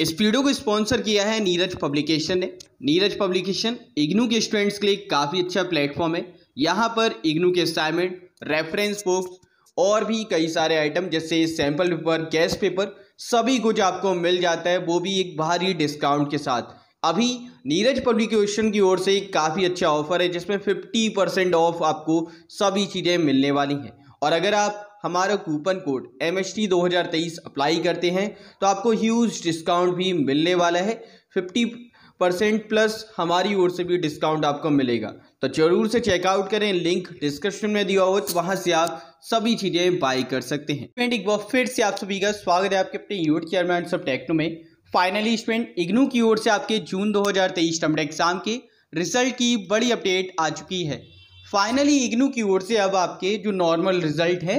इस वीडियो को स्पॉन्सर किया है नीरज पब्लिकेशन ने नीरज पब्लिकेशन इग्नू के स्टूडेंट्स के लिए काफ़ी अच्छा प्लेटफॉर्म है यहाँ पर इग्नू के असाइनमेंट रेफरेंस बुक और भी कई सारे आइटम जैसे सैम्पल पेपर गैस पेपर सभी कुछ आपको मिल जाता है वो भी एक भारी डिस्काउंट के साथ अभी नीरज पब्लिकेशन की ओर से काफ़ी अच्छा ऑफर है जिसमें फिफ्टी परसेंट ऑफ आपको सभी चीज़ें मिलने वाली हैं और अगर आप हमारा coupon code M H T दो हज़ार तेईस अप्लाई करते हैं तो आपको ह्यूज डिस्काउंट भी मिलने वाला है फिफ्टी परसेंट प्लस हमारी ओर से भी डिस्काउंट आपको मिलेगा तो ज़रूर से चेकआउट करें लिंक डिस्क्रिप्शन में दिया हो तो वहाँ से आप सभी चीज़ें बाई कर सकते हैं स्टूडेंट एक बार फिर से आप सभी का स्वागत है आपके अपने यूट चेयरमैन सब टेक्नो में फाइनली स्टूडेंट इग्नू की ओर से आपके जून 2023 तेईस एग्ज़ाम के रिजल्ट की बड़ी अपडेट आ चुकी है फाइनली इग्नू की ओर से अब आपके जो नॉर्मल रिजल्ट है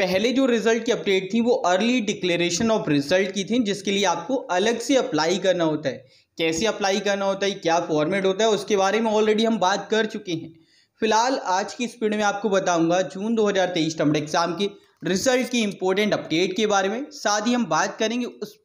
पहले जो रिजल्ट की अपडेट थी वो अर्ली डिक्लेरेशन ऑफ रिजल्ट की थी जिसके लिए आपको अलग से अप्लाई करना होता है कैसे अप्लाई करना होता है क्या फॉर्मेट होता है उसके बारे में ऑलरेडी हम बात कर चुके हैं फिलहाल आज की इस में आपको बताऊंगा जून 2023 टर्म एग्जाम के रिजल्ट की इंपॉर्टेंट अपडेट के बारे में साथ ही हम बात करेंगे उस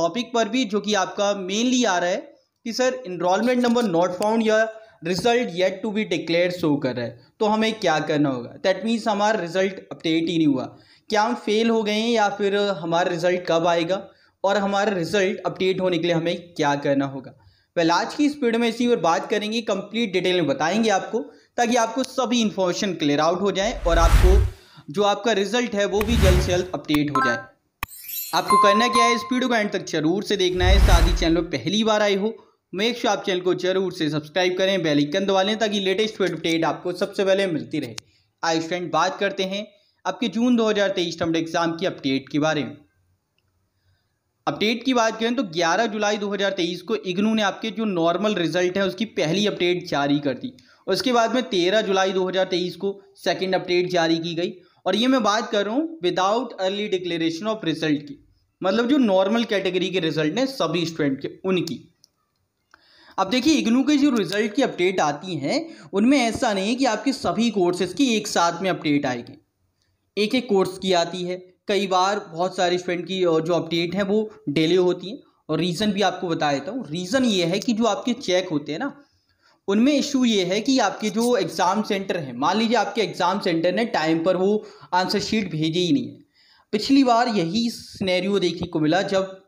टॉपिक पर भी जो कि आपका मेनली आ रहा है कि sir enrolment number not found या result yet to be declare show कर रहा है तो हमें क्या करना होगा दैट मीन्स हमारा रिजल्ट अपडेट ही नहीं हुआ क्या हम फेल हो गए हैं या फिर हमारा रिजल्ट कब आएगा और हमारा रिजल्ट अपडेट होने के लिए हमें क्या करना होगा वेल आज की स्पीड में इसी पर बात करेंगे कंप्लीट डिटेल में बताएंगे आपको ताकि आपको सभी इन्फॉर्मेशन क्लियर आउट हो जाए और आपको जो आपका रिजल्ट है वो भी जल्द से जल्द अपडेट हो जाए आपको करना क्या है स्पीड को एंड तक जरूर से देखना है साथ ही चैनल पर पहली बार आई हो मेक श्योर आप चैनल को जरूर से सब्सक्राइब करें बेल आइकन दबा लें ताकि लेटेस्ट अपडेट आपको सबसे पहले मिलती रहे आई फ्रेंड बात करते हैं आपके जून 2023 तेईस एग्ज़ाम की अपडेट के बारे में अपडेट की बात करें तो 11 जुलाई 2023 को इग्नू ने आपके जो नॉर्मल रिजल्ट है उसकी पहली अपडेट जारी कर दी उसके बाद में 13 जुलाई 2023 को सेकंड अपडेट जारी की गई और ये मैं बात कर रहा हूँ without early declaration of result की मतलब जो नॉर्मल कैटेगरी के रिजल्ट हैं सभी स्टूडेंट के उनकी अब देखिए इग्नू के जो रिज़ल्ट की अपडेट आती हैं उनमें ऐसा नहीं है कि आपके सभी कोर्सेज़ की एक साथ में अपडेट आएगी एक एक कोर्स की आती है कई बार बहुत सारे स्टूडेंट की जो अपडेट हैं वो डिले होती हैं और रीज़न भी आपको बता देता हूँ रीज़न ये है कि जो आपके चेक होते हैं ना उनमें इशू ये है कि आपके जो एग्ज़ाम सेंटर हैं मान लीजिए आपके एग्ज़ाम सेंटर ने टाइम पर वो आंसर शीट भेजी ही नहीं है पिछली बार यही स्नैरियो देखने को मिला जब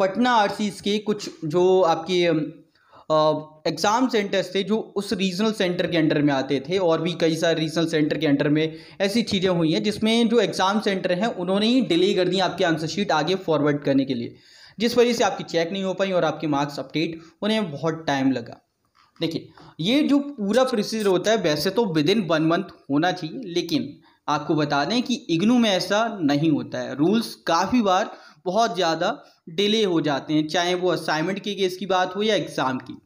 पटना आर के कुछ जो आपके एग्ज़ाम सेंटर्स थे जो उस रीजनल सेंटर के अंडर में आते थे और भी कई सारे रीजनल सेंटर के अंडर में ऐसी चीज़ें हुई हैं जिसमें जो एग्ज़ाम सेंटर हैं उन्होंने ही डिले कर दी आपकी आंसर शीट आगे फॉरवर्ड करने के लिए जिस वजह से आपकी चेक नहीं हो पाई और आपके मार्क्स अपडेट उन्हें बहुत टाइम लगा देखिए ये जो पूरा प्रोसीजर होता है वैसे तो विद इन वन मंथ होना चाहिए लेकिन आपको बता दें कि इग्नू में ऐसा नहीं होता है रूल्स काफ़ी बार बहुत ज़्यादा डिले हो जाते हैं चाहे वो असाइनमेंट के केस की बात हो या एग्ज़ाम की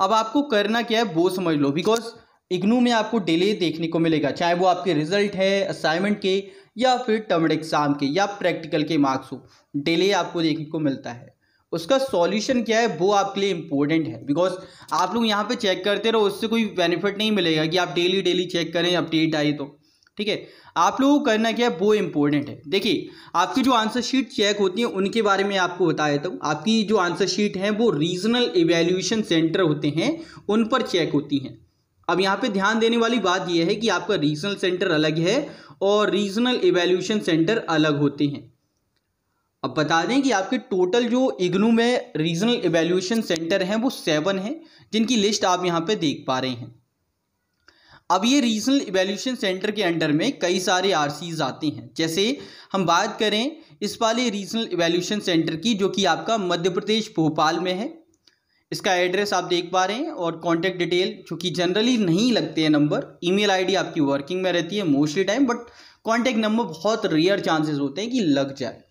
अब आपको करना क्या है वो समझ लो बिकॉज इग्नू में आपको डिले देखने को मिलेगा चाहे वो आपके रिजल्ट है असाइनमेंट के या फिर टर्म एग्ज़ाम के या प्रैक्टिकल के मार्क्स हो डिले आपको देखने को मिलता है उसका सॉल्यूशन क्या है वो आपके लिए इम्पोर्टेंट है बिकॉज आप लोग यहाँ पे चेक करते रहो उससे कोई बेनिफिट नहीं मिलेगा कि आप डेली डेली चेक करें अपडेट आई तो ठीक है आप लोगों को करना क्या है वो इम्पोर्टेंट है देखिए आपकी जो आंसर शीट चेक होती है उनके बारे में आपको बता देता हूँ आपकी जो आंसर शीट है वो रीजनल इवेल्यूशन सेंटर होते हैं उन पर चेक होती हैं अब यहाँ पे ध्यान देने वाली बात यह है कि आपका रीजनल सेंटर अलग है और रीजनल इवेल्यूशन सेंटर अलग होते हैं अब बता दें कि आपके टोटल जो इग्नू में रीजनल इवेल्यूशन सेंटर हैं वो सेवन हैं जिनकी लिस्ट आप यहाँ पे देख पा रहे हैं अब ये रीजनल इवेल्यूशन सेंटर के अंडर में कई सारे आर आते हैं जैसे हम बात करें इस वाले रीजनल इवेल्यूशन सेंटर की जो कि आपका मध्य प्रदेश भोपाल में है इसका एड्रेस आप देख पा रहे हैं और कॉन्टैक्ट डिटेल जो कि जनरली नहीं लगते हैं नंबर ईमेल आईडी आपकी वर्किंग में रहती है mostly time but contact number बहुत रेयर चांसेस होते हैं कि लग जाए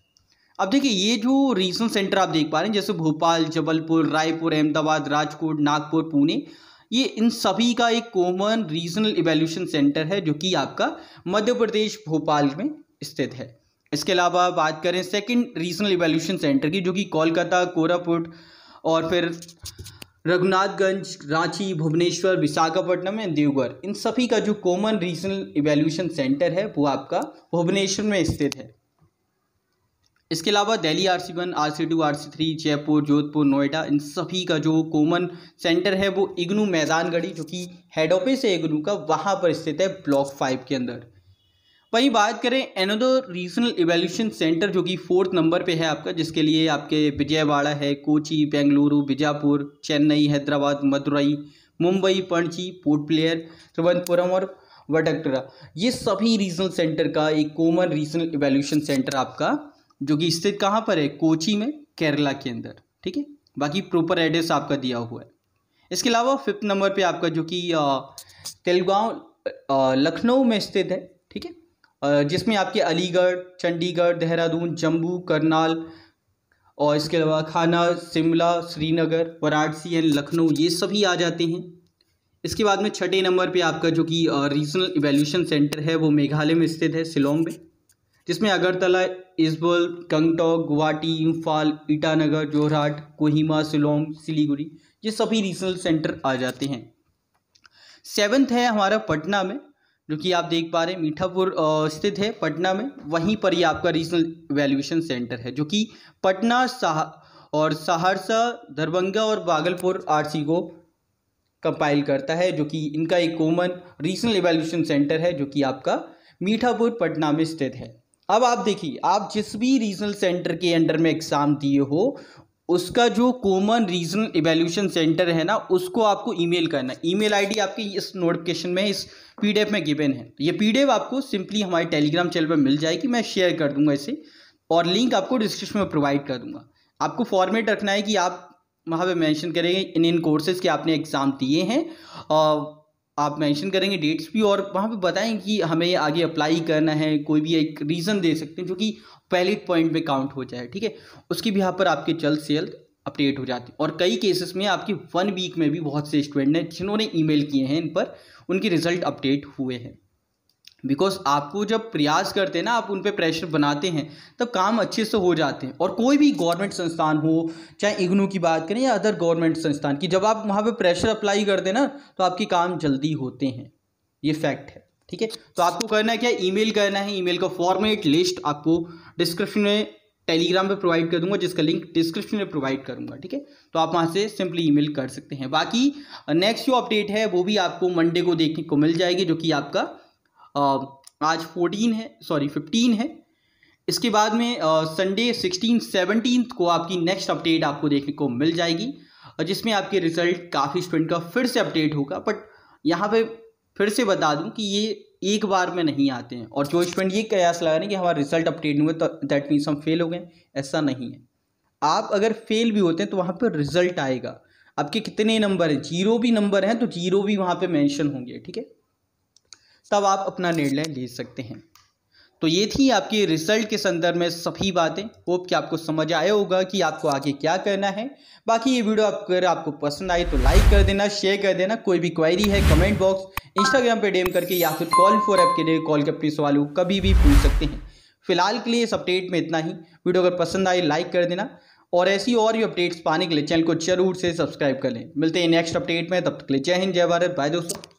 अब देखिए ये जो रीजनल सेंटर आप देख पा रहे हैं जैसे भोपाल जबलपुर रायपुर अहमदाबाद राजकोट नागपुर पुणे ये इन सभी का एक कॉमन रीजनल इवेल्यूशन सेंटर है जो कि आपका मध्य प्रदेश भोपाल में स्थित है इसके अलावा बात करें सेकंड रीजनल इवेल्यूशन सेंटर की जो कि कोलकाता कोरापुट और फिर रघुनाथगंज रांची भुवनेश्वर विशाखापट्टनम एंड देवघर इन सभी का जो कॉमन रीजनल इवेल्यूशन सेंटर है वो आपका भुवनेश्वर में स्थित है इसके अलावा Delhi R C one R C two R C three Jaipur Jodhpur Noida इन सभी का जो कॉमन सेंटर है वो इग्नू मैदानगढ़ी जो कि हेड ऑफिस है इग्नू का वहाँ पर स्थित है ब्लॉक फाइव के अंदर वहीं बात करें एनोदो रीजनल इवेल्यूशन सेंटर जो कि फोर्थ नंबर पे है आपका जिसके लिए आपके विजयवाड़ा है कोची बेंगलुरु बीजापुर चेन्नई हैदराबाद मदुरई मुंबई पणजी पोर्ट प्लेयर तिरुवनंतपुरम और वडक्टरा ये सभी रीजनल सेंटर का एक कॉमन रीजनल इवेल्यूशन सेंटर आपका जो कि स्थित कहाँ पर है कोची में केरला के अंदर ठीक है बाकी प्रॉपर एड्रेस आपका दिया हुआ है इसके अलावा फिफ्थ नंबर पे आपका जो कि तेलगांव लखनऊ में स्थित है ठीक है जिसमें आपके अलीगढ़ चंडीगढ़ देहरादून जम्मू करनाल और इसके अलावा खाना शिमला श्रीनगर वाराणसी एंड लखनऊ ये सभी आ जाते हैं इसके बाद में छठे नंबर पे आपका जो कि रीजनल इवेल्यूशन सेंटर है वो मेघालय में स्थित है शिलोंग में जिसमें अगरतला इस्बुल गंगटोक गुवाहाटी इम्फाल ईटानगर जोरहाट कोहिमा सिलोंग सिलीगुड़ी ये सभी रीजनल सेंटर आ जाते हैं सेवन्थ है हमारा पटना में जो कि आप देख पा रहे हैं मीठापुर स्थित है पटना में वहीं पर ही आपका रीजनल वैल्यूएशन सेंटर है जो कि पटना सह और सहरसा दरभंगा और भागलपुर आरसी को कंपाइल करता है जो कि इनका एक कॉमन रीजनल एवेल्यूशन सेंटर है जो कि आपका मीठापुर पटना में स्थित है अब आप देखिए आप जिस भी रीजनल सेंटर के अंडर में एग्ज़ाम दिए हो उसका जो कॉमन रीजनल इवेल्यूशन सेंटर है ना उसको आपको ईमेल करना है ईमेल आईडी आपकी इस नोटिफिकेशन में इस पीडीएफ में गिवन है ये पीडीएफ आपको सिंपली हमारे टेलीग्राम चैनल पर मिल जाएगी मैं शेयर कर दूंगा इसे और लिंक आपको डिस्क्रिप्शन में प्रोवाइड कर दूंगा आपको फॉर्मेट रखना है कि आप वहाँ पे मैंशन करेंगे इन इन कोर्सेज़ के आपने एग्ज़ाम दिए हैं और आप मेंशन करेंगे डेट्स भी और वहाँ पे बताएं कि हमें आगे अप्लाई करना है कोई भी एक रीज़न दे सकते हैं जो कि वैलिड पॉइंट पे काउंट हो जाए ठीक है उसकी भी यहाँ पर आपके जल्द से जल्द अपडेट हो जाती है और कई केसेस में आपके वन वीक में भी बहुत से स्टूडेंट हैं जिन्होंने ई किए हैं इन पर उनके रिजल्ट अपडेट हुए हैं बिकॉज आपको जब प्रयास करते हैं ना आप उन पर प्रेशर बनाते हैं तब काम अच्छे से हो जाते हैं और कोई भी गवर्नमेंट संस्थान हो चाहे इग्नू की बात करें या अदर गवर्नमेंट संस्थान की जब आप वहाँ पे प्रेशर अप्लाई करते हैं ना तो आपके काम जल्दी होते हैं ये फैक्ट है ठीक है तो आपको करना है क्या ईमेल करना है ईमेल का फॉर्मेट लिस्ट आपको डिस्क्रिप्शन में टेलीग्राम पे प्रोवाइड कर दूंगा जिसका लिंक डिस्क्रिप्शन में प्रोवाइड करूंगा ठीक है तो आप वहाँ से सिंपली ईमेल कर सकते हैं बाकी नेक्स्ट जो अपडेट है वो भी आपको मंडे को देखने को मिल जाएगी जो कि आपका आज फोर्टीन है सॉरी फिफ्टीन है इसके बाद में संडे सिक्सटीन सेवनटीन को आपकी नेक्स्ट अपडेट आपको देखने को मिल जाएगी और जिसमें आपके रिजल्ट काफ़ी स्टूडेंट का फिर से अपडेट होगा बट यहाँ पे फिर से बता दूँ कि ये एक बार में नहीं आते हैं और जो स्टूडेंट ये कयास लगा रहे हैं कि हमारा रिजल्ट अपडेट नहीं हुआ तो दैट मीन्स हम फेल हो गए ऐसा नहीं है आप अगर फेल भी होते हैं तो वहाँ पर रिजल्ट आएगा आपके कितने नंबर हैं जीरो भी नंबर हैं तो जीरो भी वहाँ पर मैंशन होंगे ठीक है तब आप अपना निर्णय ले सकते हैं तो ये थी आपकी रिजल्ट के संदर्भ में सभी बातें होप कि आपको समझ आया होगा कि आपको आगे क्या करना है बाकी ये वीडियो आप अगर आपको पसंद आए तो लाइक कर देना शेयर कर देना कोई भी क्वायरी है कमेंट बॉक्स इंस्टाग्राम पे डेम करके या फिर कॉल फॉर ऐप के लिए कॉल के अपने सवाल कभी भी पूछ सकते हैं फिलहाल के लिए इस अपडेट में इतना ही वीडियो अगर पसंद आए लाइक कर देना और ऐसी और भी अपडेट्स पाने के लिए चैनल को जरूर से सब्सक्राइब कर लें मिलते हैं नेक्स्ट अपडेट में तब तक ले जय हिंद जय भारत बाय दोस्तों